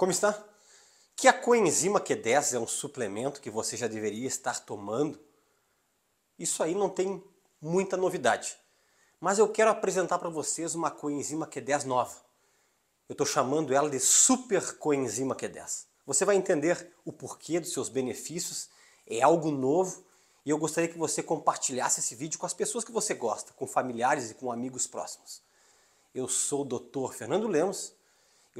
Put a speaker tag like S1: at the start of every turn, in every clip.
S1: Como está? Que a coenzima Q10 é um suplemento que você já deveria estar tomando? Isso aí não tem muita novidade. Mas eu quero apresentar para vocês uma coenzima Q10 nova. Eu estou chamando ela de super coenzima Q10. Você vai entender o porquê dos seus benefícios, é algo novo e eu gostaria que você compartilhasse esse vídeo com as pessoas que você gosta, com familiares e com amigos próximos. Eu sou o Dr. Fernando Lemos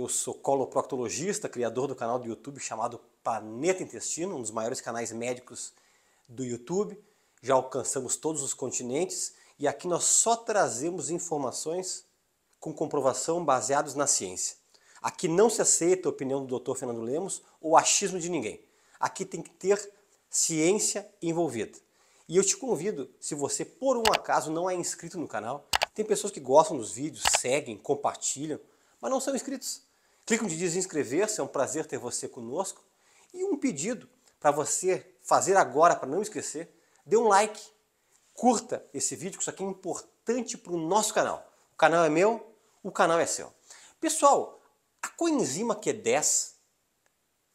S1: eu sou coloproctologista, criador do canal do YouTube chamado Planeta Intestino, um dos maiores canais médicos do YouTube. Já alcançamos todos os continentes e aqui nós só trazemos informações com comprovação baseadas na ciência. Aqui não se aceita a opinião do Dr. Fernando Lemos ou achismo de ninguém. Aqui tem que ter ciência envolvida. E eu te convido, se você por um acaso não é inscrito no canal, tem pessoas que gostam dos vídeos, seguem, compartilham, mas não são inscritos. Clique onde diz inscrever-se, é um prazer ter você conosco. E um pedido para você fazer agora, para não esquecer, dê um like, curta esse vídeo, que isso aqui é importante para o nosso canal. O canal é meu, o canal é seu. Pessoal, a coenzima Q10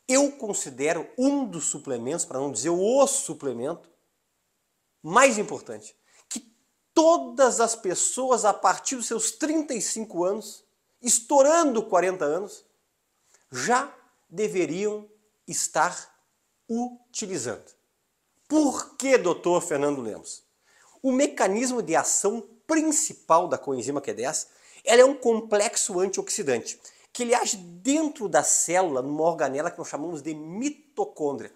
S1: eu considero um dos suplementos, para não dizer o suplemento, mais importante, que todas as pessoas a partir dos seus 35 anos estourando 40 anos, já deveriam estar utilizando. Por que, doutor Fernando Lemos? O mecanismo de ação principal da coenzima Q10 ela é um complexo antioxidante que ele age dentro da célula, numa organela que nós chamamos de mitocôndria.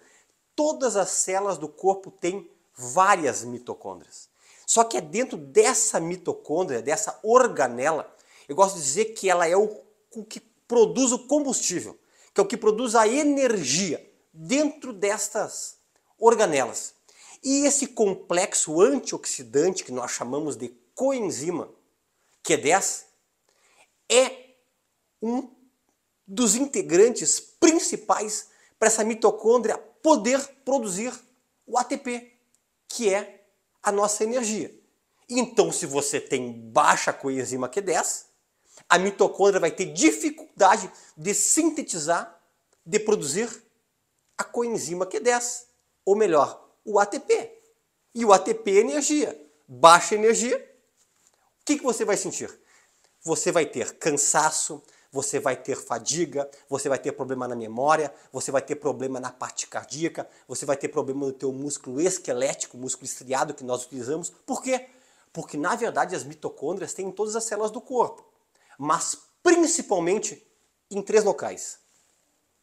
S1: Todas as células do corpo têm várias mitocôndrias. Só que é dentro dessa mitocôndria, dessa organela, eu gosto de dizer que ela é o, o que produz o combustível, que é o que produz a energia dentro destas organelas. E esse complexo antioxidante que nós chamamos de coenzima Q10 é, é um dos integrantes principais para essa mitocôndria poder produzir o ATP, que é a nossa energia. Então, se você tem baixa coenzima Q10, a mitocôndria vai ter dificuldade de sintetizar, de produzir a coenzima Q10, ou melhor, o ATP. E o ATP é energia. Baixa energia, o que, que você vai sentir? Você vai ter cansaço, você vai ter fadiga, você vai ter problema na memória, você vai ter problema na parte cardíaca, você vai ter problema no teu músculo esquelético, músculo estriado que nós utilizamos. Por quê? Porque, na verdade, as mitocôndrias têm em todas as células do corpo mas principalmente em três locais: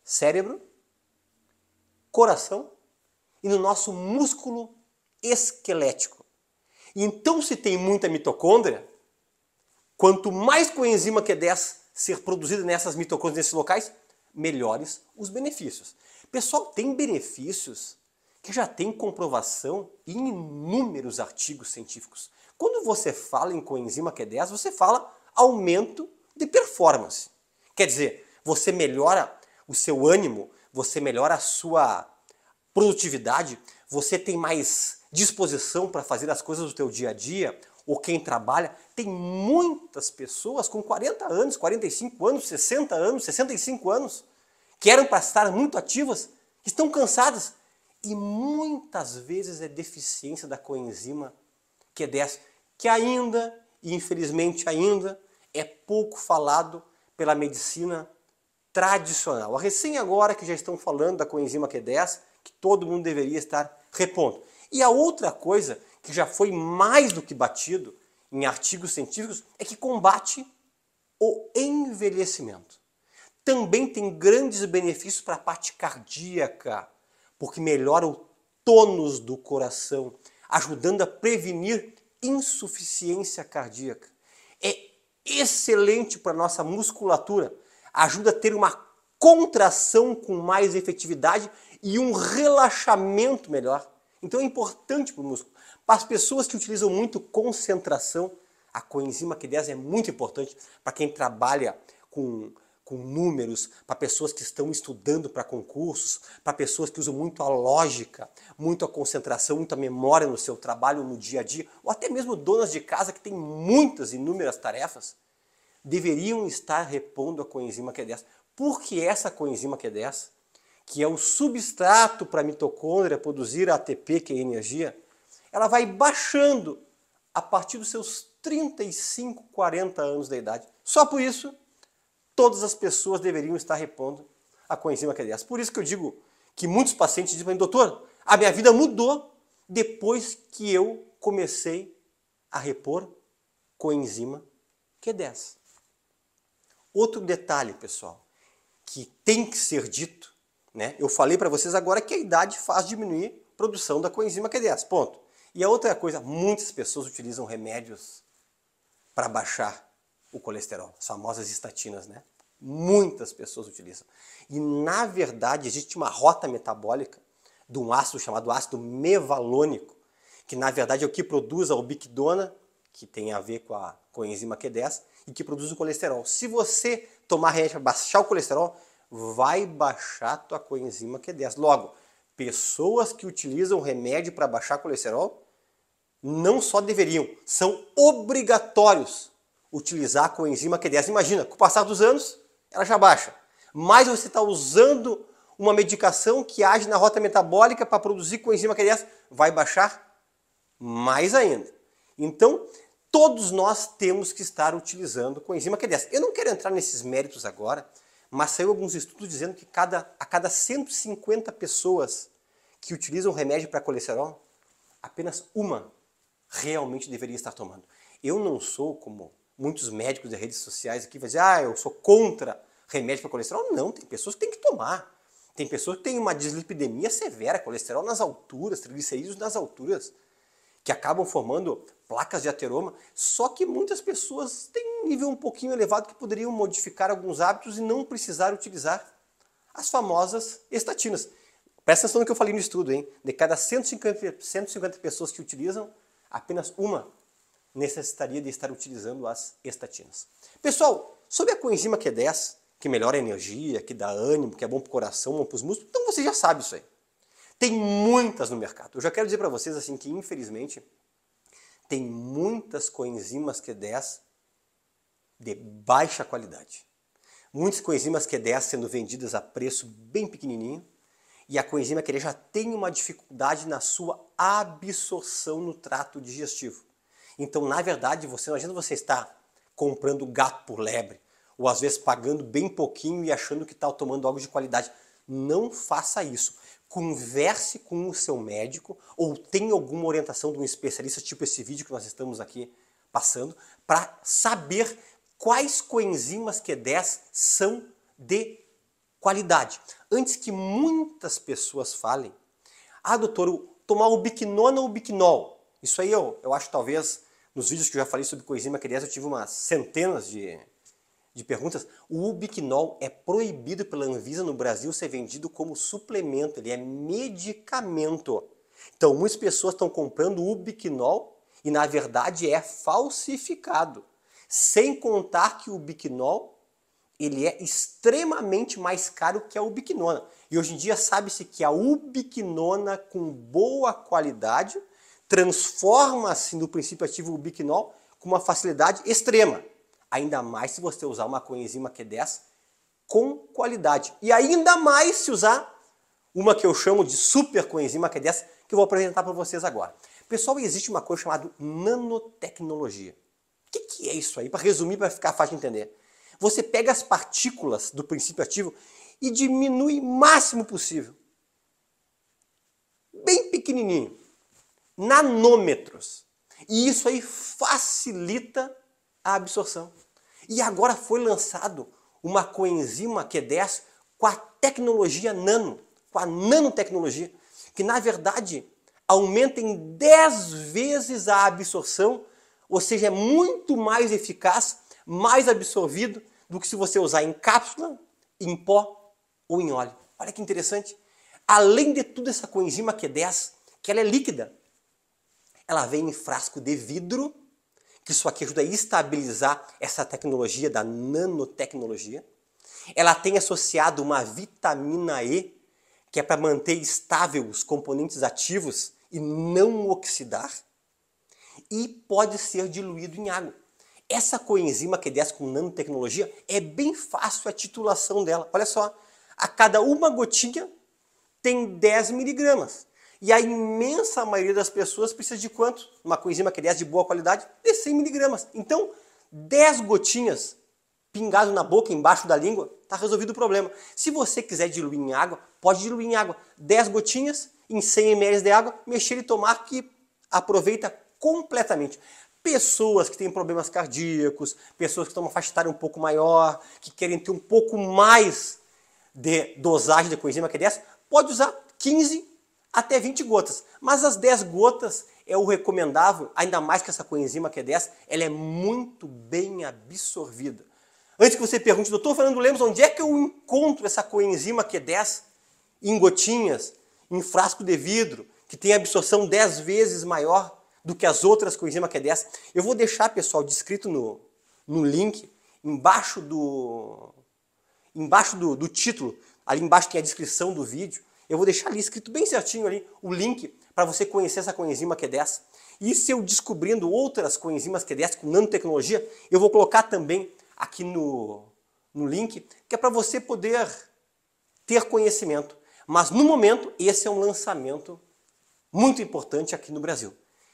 S1: cérebro, coração e no nosso músculo esquelético. então, se tem muita mitocôndria, quanto mais coenzima Q10 é ser produzida nessas mitocôndrias, nesses locais, melhores os benefícios. Pessoal, tem benefícios que já tem comprovação em inúmeros artigos científicos. Quando você fala em coenzima Q10, é você fala aumento de performance. Quer dizer, você melhora o seu ânimo, você melhora a sua produtividade, você tem mais disposição para fazer as coisas do teu dia a dia, ou quem trabalha, tem muitas pessoas com 40 anos, 45 anos, 60 anos, 65 anos, que eram para estar muito ativas, estão cansadas. E muitas vezes é deficiência da coenzima Q10, que ainda, infelizmente ainda, é pouco falado pela medicina tradicional. A recém agora que já estão falando da coenzima Q10, que todo mundo deveria estar repondo. E a outra coisa que já foi mais do que batido em artigos científicos é que combate o envelhecimento. Também tem grandes benefícios para a parte cardíaca, porque melhora o tônus do coração, ajudando a prevenir insuficiência cardíaca. É excelente para nossa musculatura, ajuda a ter uma contração com mais efetividade e um relaxamento melhor. Então é importante para o músculo. Para as pessoas que utilizam muito concentração, a coenzima Q10 é muito importante para quem trabalha com com números, para pessoas que estão estudando para concursos, para pessoas que usam muito a lógica, muito a concentração, muita memória no seu trabalho, no dia a dia, ou até mesmo donas de casa que têm muitas, inúmeras tarefas, deveriam estar repondo a coenzima Q10. É por que essa coenzima Q10, que é o é substrato para a mitocôndria produzir ATP, que é energia, ela vai baixando a partir dos seus 35, 40 anos da idade. Só por isso todas as pessoas deveriam estar repondo a coenzima Q10. Por isso que eu digo que muitos pacientes dizem para mim, doutor, a minha vida mudou depois que eu comecei a repor coenzima Q10. Outro detalhe, pessoal, que tem que ser dito, né? Eu falei para vocês agora que a idade faz diminuir a produção da coenzima Q10, ponto. E a outra coisa, muitas pessoas utilizam remédios para baixar o colesterol, as famosas estatinas, né? Muitas pessoas utilizam. E na verdade existe uma rota metabólica de um ácido chamado ácido mevalônico, que na verdade é o que produz a ubiquidona, que tem a ver com a coenzima Q10 e que produz o colesterol. Se você tomar remédio para baixar o colesterol, vai baixar a tua coenzima Q10. Logo, pessoas que utilizam remédio para baixar colesterol não só deveriam, são obrigatórios utilizar a coenzima Q10. Imagina, com o passar dos anos, ela já baixa. Mas você está usando uma medicação que age na rota metabólica para produzir coenzima Q10, vai baixar mais ainda. Então, todos nós temos que estar utilizando coenzima Q10. Eu não quero entrar nesses méritos agora, mas saiu alguns estudos dizendo que cada, a cada 150 pessoas que utilizam remédio para colesterol, apenas uma realmente deveria estar tomando. Eu não sou como muitos médicos das redes sociais aqui vão dizer, ah, eu sou contra remédio para colesterol. Não, tem pessoas que têm que tomar. Tem pessoas que têm uma dislipidemia severa, colesterol nas alturas, triglicerídeos nas alturas, que acabam formando placas de ateroma. Só que muitas pessoas têm um nível um pouquinho elevado que poderiam modificar alguns hábitos e não precisar utilizar as famosas estatinas. Presta atenção no que eu falei no estudo, hein? De cada 150, 150 pessoas que utilizam, apenas uma necessitaria de estar utilizando as estatinas. Pessoal, sobre a coenzima Q10, que melhora a energia, que dá ânimo, que é bom para o coração, bom para os músculos, então você já sabe isso aí. Tem muitas no mercado. Eu já quero dizer para vocês assim que infelizmente tem muitas coenzimas Q10 de baixa qualidade. Muitas coenzimas Q10 sendo vendidas a preço bem pequenininho e a coenzima Q10 já tem uma dificuldade na sua absorção no trato digestivo. Então, na verdade, você não adianta você estar comprando gato por lebre, ou às vezes pagando bem pouquinho e achando que está tomando algo de qualidade. Não faça isso. Converse com o seu médico ou tenha alguma orientação de um especialista, tipo esse vídeo que nós estamos aqui passando, para saber quais coenzimas Q10 são de qualidade. Antes que muitas pessoas falem, ah, doutor, tomar o biquinona ou o biquinol, isso aí eu, eu acho talvez nos vídeos que eu já falei sobre coenzima Q10, eu tive umas centenas de, de perguntas. O ubiquinol é proibido pela Anvisa no Brasil ser vendido como suplemento, ele é medicamento. Então, muitas pessoas estão comprando ubiquinol e, na verdade, é falsificado. Sem contar que o ubiquinol ele é extremamente mais caro que a ubiquinona. E hoje em dia sabe-se que a ubiquinona com boa qualidade transforma-se assim, no princípio ativo o biquinol com uma facilidade extrema. Ainda mais se você usar uma coenzima Q10 com qualidade. E ainda mais se usar uma que eu chamo de super coenzima Q10, que eu vou apresentar para vocês agora. Pessoal, existe uma coisa chamada nanotecnologia. O que, que é isso aí? Para resumir, para ficar fácil de entender. Você pega as partículas do princípio ativo e diminui o máximo possível. Bem pequenininho nanômetros. E isso aí facilita a absorção. E agora foi lançado uma coenzima Q10 com a tecnologia nano, com a nanotecnologia, que na verdade aumenta em 10 vezes a absorção, ou seja, é muito mais eficaz, mais absorvido do que se você usar em cápsula, em pó ou em óleo. Olha que interessante. Além de tudo essa coenzima Q10, que ela é líquida, ela vem em frasco de vidro, que isso aqui ajuda a estabilizar essa tecnologia da nanotecnologia. Ela tem associado uma vitamina E, que é para manter estável os componentes ativos e não oxidar. E pode ser diluído em água. Essa coenzima Q10 com nanotecnologia é bem fácil a titulação dela. Olha só, a cada uma gotinha tem 10 miligramas. E a imensa maioria das pessoas precisa de quanto? Uma coenzima queriase de boa qualidade? De 100 miligramas. Então, 10 gotinhas pingado na boca, embaixo da língua, está resolvido o problema. Se você quiser diluir em água, pode diluir em água. 10 gotinhas em 100 ml de água, mexer e tomar que aproveita completamente. Pessoas que têm problemas cardíacos, pessoas que estão uma faixa etária um pouco maior, que querem ter um pouco mais de dosagem de coenzima Q10, pode usar 15 até 20 gotas. Mas as 10 gotas é o recomendável, ainda mais que essa coenzima Q10, é ela é muito bem absorvida. Antes que você pergunte, doutor Fernando Lemos, onde é que eu encontro essa coenzima Q10 é em gotinhas, em frasco de vidro, que tem absorção 10 vezes maior do que as outras coenzima Q10? É eu vou deixar, pessoal, descrito no, no link, embaixo do, embaixo do, do título, ali embaixo tem a descrição do vídeo, eu vou deixar ali escrito bem certinho ali o link para você conhecer essa coenzima Q10. E se eu descobrindo outras coenzimas Q10 com nanotecnologia, eu vou colocar também aqui no, no link, que é para você poder ter conhecimento. Mas no momento, esse é um lançamento muito importante aqui no Brasil.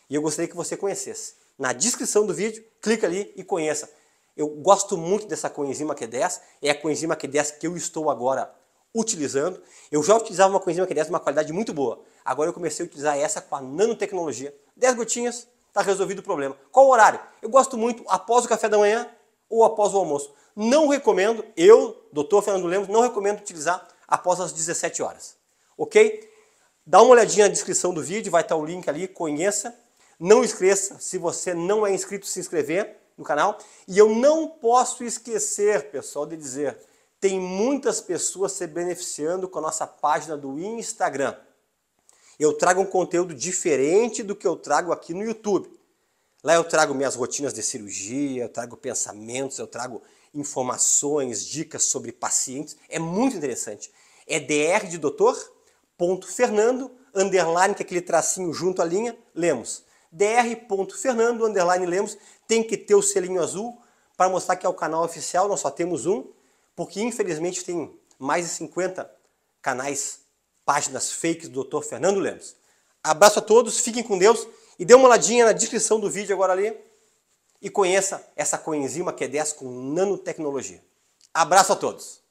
S1: E eu gostaria que você conhecesse. Na descrição do vídeo, clica ali e conheça. Eu gosto muito dessa coenzima Q10, é a coenzima Q10 que eu estou agora utilizando. Eu já utilizava uma coenzima Q10 de uma qualidade muito boa. Agora eu comecei a utilizar essa com a nanotecnologia. 10 gotinhas, está resolvido o problema. Qual o horário? Eu gosto muito após o café da manhã ou após o almoço. Não recomendo, eu, doutor Fernando Lemos, não recomendo utilizar após as 17 horas. Ok? Dá uma olhadinha na descrição do vídeo, vai estar o link ali, conheça. Não esqueça, se você não é inscrito, se inscrever no canal. E eu não posso esquecer, pessoal, de dizer tem muitas pessoas se beneficiando com a nossa página do Instagram. Eu trago um conteúdo diferente do que eu trago aqui no YouTube. Lá eu trago minhas rotinas de cirurgia, eu trago pensamentos, eu trago informações, dicas sobre pacientes. É muito interessante. É dr de doutor, ponto Fernando, underline, que é aquele tracinho junto à linha, Lemos. dr. Fernando, underline, Lemos. Tem que ter o selinho azul para mostrar que é o canal oficial, nós só temos um porque infelizmente tem mais de 50 canais, páginas fakes do Dr. Fernando Lemos. Abraço a todos, fiquem com Deus e dê uma olhadinha na descrição do vídeo agora ali e conheça essa coenzima Q10 é com nanotecnologia. Abraço a todos!